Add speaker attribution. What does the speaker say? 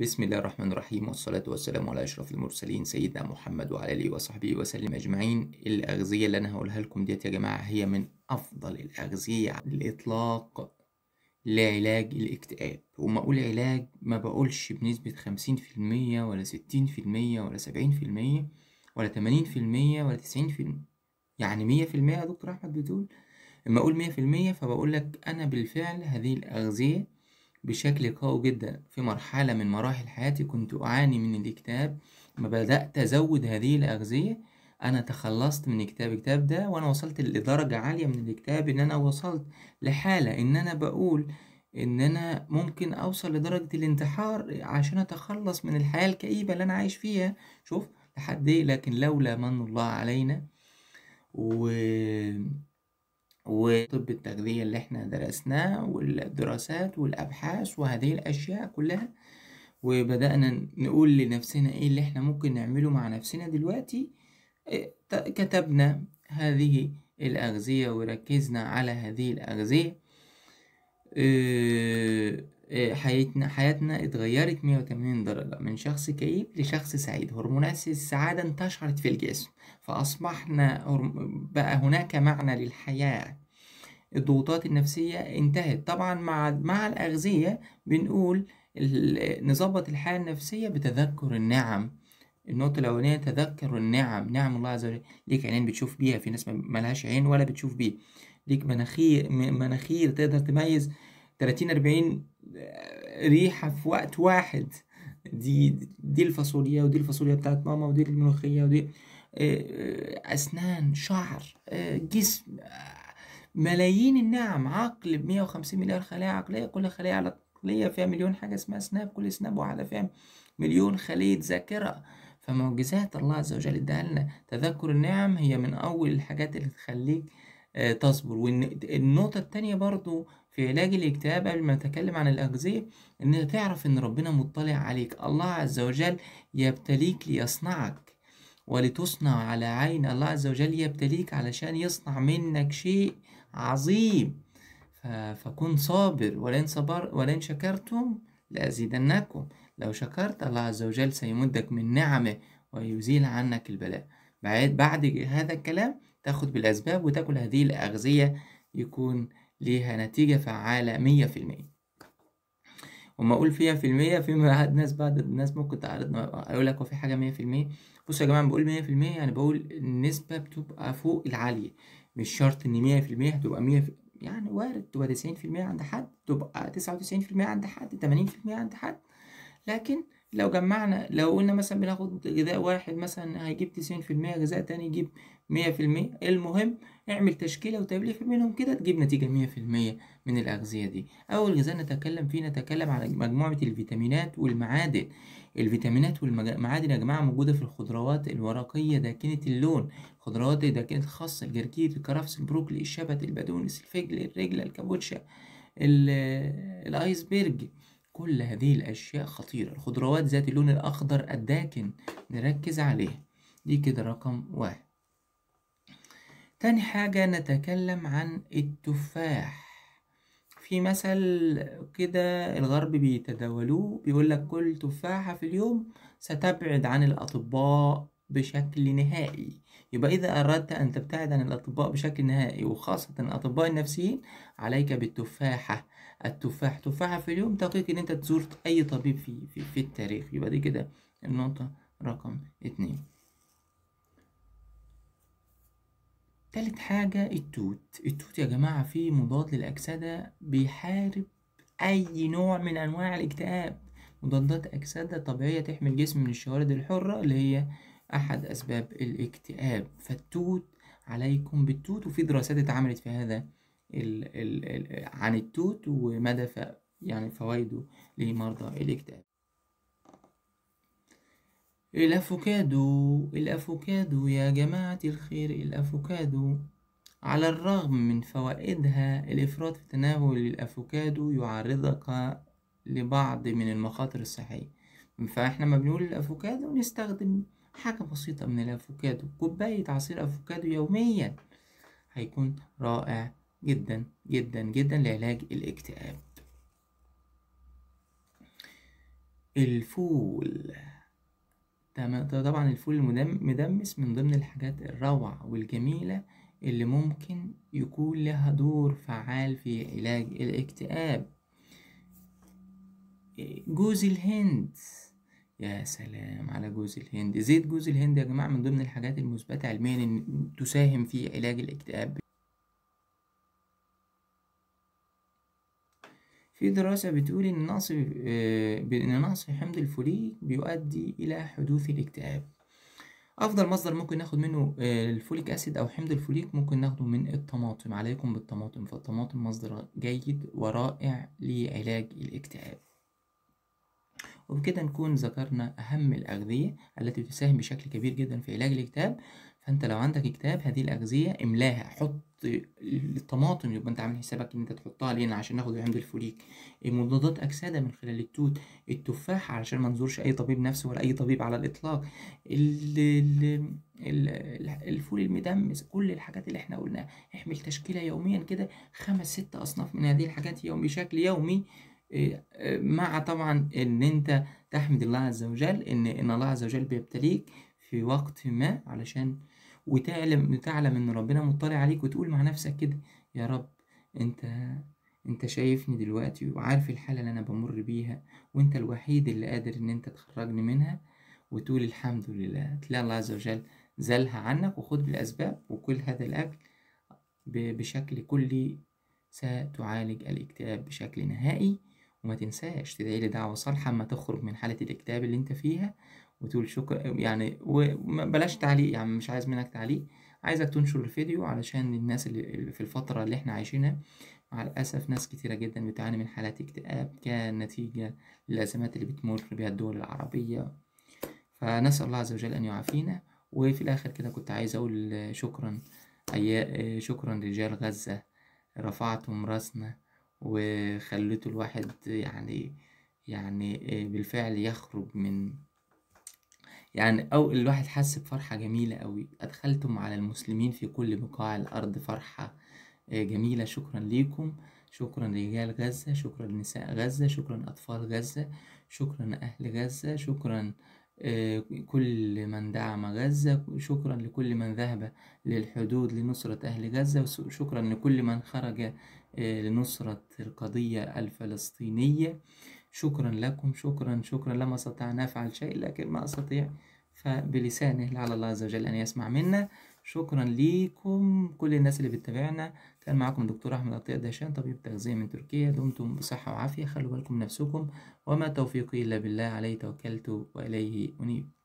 Speaker 1: بسم الله الرحمن الرحيم والصلاة والسلام على أشرف المرسلين سيدنا محمد وعلى آله وصحبه وسلم أجمعين الأغذية اللي أنا هقولها لكم ديت يا جماعة هي من أفضل الأغذية على الإطلاق لعلاج الاكتئاب وما أقول علاج ما بقولش بنسبة خمسين في المية ولا ستين في المية ولا سبعين في المية ولا تمانين في المية ولا تسعين في المية يعني مية في المية يا دكتور أحمد بتقول لما أقول مية في المية فبقول لك أنا بالفعل هذه الأغذية بشكل قوي جدا في مرحلة من مراحل حياتي كنت أعاني من الاكتئاب ما بدأت أزود هذه الأغذية أنا تخلصت من كتاب الكتاب ده وأنا وصلت لدرجة عالية من الاكتئاب إن أنا وصلت لحالة إن أنا بقول إن أنا ممكن أوصل لدرجة الانتحار عشان أتخلص من الحياة الكئيبة اللي أنا عايش فيها شوف لحد إيه لكن لولا من الله علينا و وطب التغذية اللي احنا درسناه والدراسات والأبحاث وهذه الأشياء كلها وبدأنا نقول لنفسنا ايه اللي احنا ممكن نعمله مع نفسنا دلوقتي إيه، كتبنا هذه الأغذية وركزنا على هذه الأغذية إيه، آه، حياتنا حياتنا اتغيرت 180 درجة من شخص كئيب لشخص سعيد هرمونات السعادة انتشرت في الجسم فأصبحنا بقى هناك معنى للحياة الضغوطات النفسية انتهت طبعا مع مع الأغذية بنقول نظبط الحياة النفسية بتذكر النعم النقطة الأولانية تذكر النعم نعم الله عز وجل ليك عينين بتشوف بيها في ناس ملهاش عين ولا بتشوف بيها ليك مناخير مناخير تقدر تميز 30 40 ريحة في وقت واحد دي دي الفاصوليا ودي الفاصوليا بتاعت ماما ودي الملوخية ودي آه، آه، أسنان شعر آه، جسم ملايين النعم عقل ب 150 مليار خلايا عقلية كل خلية عقلية فيها مليون حاجة اسمها سناب كل سناب واحدة فيها مليون خلية ذاكرة فمعجزات الله عز وجل اداها لنا تذكر النعم هي من أول الحاجات اللي تخليك تصبر والنقطة التانية برضو في علاج الاكتئاب قبل ما نتكلم عن الأغذية إن تعرف إن ربنا مطلع عليك الله عز وجل يبتليك ليصنعك ولتصنع على عين الله عز وجل يبتليك علشان يصنع منك شيء عظيم فكن صابر ولئن صبر ولئن شكرتم لأزيدنكم لو شكرت الله عز وجل سيمدك من نعمه ويزيل عنك البلاء بعد, بعد هذا الكلام تاخد بالأسباب وتاكل هذه الأغذية يكون ليها نتيجة فعالة مية في المية وما اقول فيها في المية في ناس بعد الناس ممكن تعرض اقول لك وفي حاجة مية في المية بصوا يا جماعة بقول مية في المية يعني بقول النسبة بتبقى فوق العالية مش شرط ان مية في المية هتبقى مية في يعني وارد تبقى تسعين في المية عند حد تبقى تسعة وتسعين في المية عند حد تمانين في المية عند حد لكن لو جمعنا لو قلنا مثلا بناخد غذاء واحد مثلا هيجيب تسعين في المية غذاء تاني يجيب مية في المية المهم اعمل تشكيلة وتبليف منهم كده تجيب نتيجة مية في المية من الأغذية دي أول غذاء نتكلم فيه نتكلم على مجموعة الفيتامينات والمعادن الفيتامينات والمعادن يا جماعة موجودة في الخضروات الورقية داكنة اللون خضروات داكنة الخاصة الجرجير الكرفس البروكلي الشبت البدونس الفجل الرجل الكابوتشا الايسبرج كل هذه الأشياء خطيرة الخضروات ذات اللون الأخضر الداكن نركز عليها دي كده رقم واحد تاني حاجة نتكلم عن التفاح في مثل كده الغرب بيتداولوه بيقولك كل تفاحة في اليوم ستبعد عن الأطباء بشكل نهائي يبقى إذا أردت أن تبتعد عن الأطباء بشكل نهائي وخاصة الأطباء النفسيين عليك بالتفاحة التفاح تفاحة في اليوم تقيك إن أنت تزور أي طبيب في, في, في التاريخ يبقى دي كده النقطة رقم اتنين تالت حاجة التوت التوت يا جماعة فيه مضاد للأكسدة بيحارب أي نوع من أنواع الاكتئاب مضادات أكسدة طبيعية تحمي الجسم من الشوارد الحرة اللي هي أحد أسباب الاكتئاب فالتوت عليكم بالتوت وفي دراسات اتعملت في هذا ال ال عن التوت ومدى ف... يعني فوائده لمرضى الاكتئاب الافوكادو الافوكادو يا جماعة الخير الافوكادو على الرغم من فوائدها الافراط في تناول الافوكادو يعرضك لبعض من المخاطر الصحية فاحنا ما بنقول الافوكادو نستخدم حاجة بسيطة من الافوكادو كوباية عصير افوكادو يوميا هيكون رائع جدا جدا جدا لعلاج الاكتئاب الفول طبعا الفول المدمس من ضمن الحاجات الروعة والجميلة اللي ممكن يكون لها دور فعال في علاج الاكتئاب جوز الهند يا سلام على جوز الهند زيت جوز الهند يا جماعة من ضمن الحاجات المثبتة علميا ان تساهم في علاج الاكتئاب في دراسة بتقول إن نقص آه، إن نقص حمض الفوليك بيؤدي إلى حدوث الاكتئاب أفضل مصدر ممكن ناخد منه آه، الفوليك أسيد أو حمض الفوليك ممكن ناخده من الطماطم عليكم بالطماطم فالطماطم مصدر جيد ورائع لعلاج الاكتئاب وبكده نكون ذكرنا أهم الأغذية التي تساهم بشكل كبير جدا في علاج الاكتئاب فانت لو عندك كتاب هذه الاغذيه املاها حط الطماطم يبقى انت عامل حسابك ان انت تحطها لينا عشان ناخد العمد الفوليك مضادات اكسده من خلال التوت التفاح علشان ما نزورش اي طبيب نفسي ولا اي طبيب على الاطلاق ال الفول المدمس كل الحاجات اللي احنا قلناها اعمل تشكيله يوميا كده خمس ست اصناف من هذه الحاجات يوم بشكل يومي آه، مع طبعا ان انت تحمد الله عز وجل ان ان الله عز وجل بيبتليك في وقت ما علشان وتعلم تعلم ان ربنا مطلع عليك وتقول مع نفسك كده يا رب انت انت شايفني دلوقتي وعارف الحالة اللي انا بمر بيها وانت الوحيد اللي قادر ان انت تخرجني منها وتقول الحمد لله تلاقي الله عز وجل زلها عنك وخد بالاسباب وكل هذا الاكل بشكل كلي ستعالج الاكتئاب بشكل نهائي وما تنساش تدعي لدعوه دعوة صالحة أما تخرج من حالة الاكتئاب اللي انت فيها وتقول شكرا يعني وبلاش تعليق يعني مش عايز منك تعليق عايزك تنشر الفيديو علشان الناس اللي في الفترة اللي احنا عايشينها مع الأسف ناس كتيرة جدا بتعاني من حالات اكتئاب كنتيجة للأزمات اللي بتمر بها الدول العربية فنسأل الله عز وجل أن يعافينا وفي الآخر كده كنت عايز أقول شكرا أي شكرا رجال غزة رفعتم راسنا وخليتوا الواحد يعني يعني بالفعل يخرج من يعني أو الواحد حس بفرحة جميلة أوي أدخلتم على المسلمين في كل بقاع الأرض فرحة آه، جميلة شكرا ليكم شكرا رجال غزة شكرا نساء غزة شكرا أطفال غزة شكرا أهل غزة شكرا آه، كل من دعم غزة شكرا لكل من ذهب للحدود لنصرة أهل غزة وشكرا لكل من خرج آه، لنصرة القضية الفلسطينية شكرا لكم شكرا شكرا لما أن نفعل شيء لكن ما أستطيع فبلسانه لعل الله عز وجل أن يسمع منا شكرا ليكم كل الناس اللي بتتابعنا كان معكم دكتور أحمد عطية دهشان طبيب تغذية من تركيا دمتم بصحة وعافية خلوا بالكم نفسكم وما توفيقي إلا بالله عليه توكلت وإليه أنيب